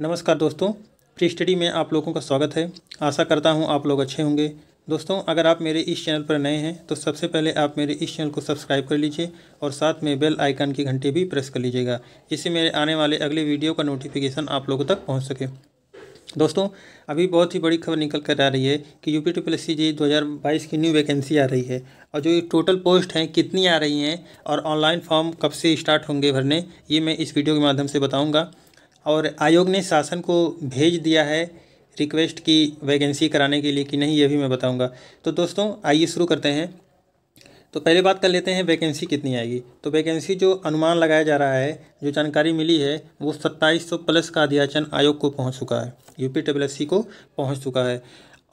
नमस्कार दोस्तों free study में आप लोगों का स्वागत है आशा करता हूँ आप लोग अच्छे होंगे दोस्तों अगर आप मेरे इस चैनल पर नए हैं तो सबसे पहले आप मेरे इस चैनल को सब्सक्राइब कर लीजिए और साथ में बेल आइकन की घंटी भी प्रेस कर लीजिएगा जिससे मेरे आने वाले अगले वीडियो का नोटिफिकेशन आप लोगों तक पहुँच सके दोस्तों अभी बहुत ही बड़ी खबर निकल कर आ रही है कि U P T plus C G दो हज़ार बाईस की न्यू वैकेंसी आ रही है और जो टोटल पोस्ट हैं कितनी आ रही हैं और ऑनलाइन फॉर्म कब से स्टार्ट होंगे भरने ये मैं इस वीडियो के माध्यम से बताऊंगा और आयोग ने शासन को भेज दिया है रिक्वेस्ट की वैकेंसी कराने के लिए कि नहीं ये भी मैं बताऊंगा तो दोस्तों आइए शुरू करते हैं तो पहले बात कर लेते हैं वैकेंसी कितनी आएगी तो वैकेंसी जो अनुमान लगाया जा रहा है जो जानकारी मिली है वो सत्ताईस सौ प्लस का अध्याचन आयोग को पहुंच चुका है यू पी को पहुंच चुका है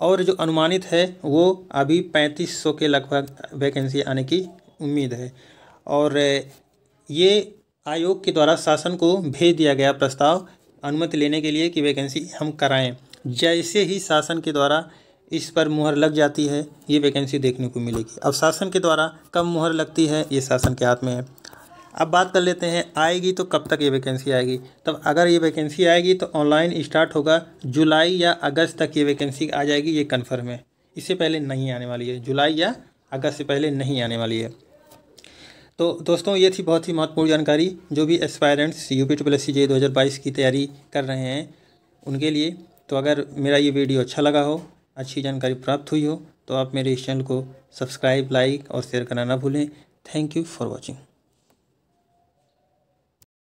और जो अनुमानित है वो अभी पैंतीस सौ के लगभग वैकेंसी आने की उम्मीद है और ये आयोग के द्वारा शासन को भेज दिया गया प्रस्ताव अनुमति लेने के लिए कि वैकेंसी हम कराएं जैसे ही शासन के द्वारा इस पर मुहर लग जाती है ये वैकेंसी देखने को मिलेगी अब शासन के द्वारा कब मुहर लगती है ये शासन के हाथ में है अब बात कर लेते हैं आएगी तो कब तक ये वैकेंसी आएगी तब अगर ये वैकेंसी आएगी तो ऑनलाइन स्टार्ट होगा जुलाई या अगस्त तक ये वैकेंसी आ जाएगी ये कन्फर्म है इससे पहले नहीं आने वाली है जुलाई या अगस्त से पहले नहीं आने वाली है तो दोस्तों ये थी बहुत ही महत्वपूर्ण जानकारी जो भी aspirants U P T S C J दो हज़ार बाईस की तैयारी कर रहे हैं उनके लिए तो अगर मेरा ये वीडियो अच्छा लगा हो अच्छी जानकारी प्राप्त हुई हो तो आप मेरे इस चैनल को सब्सक्राइब लाइक और शेयर करना ना भूलें थैंक यू फॉर वॉचिंग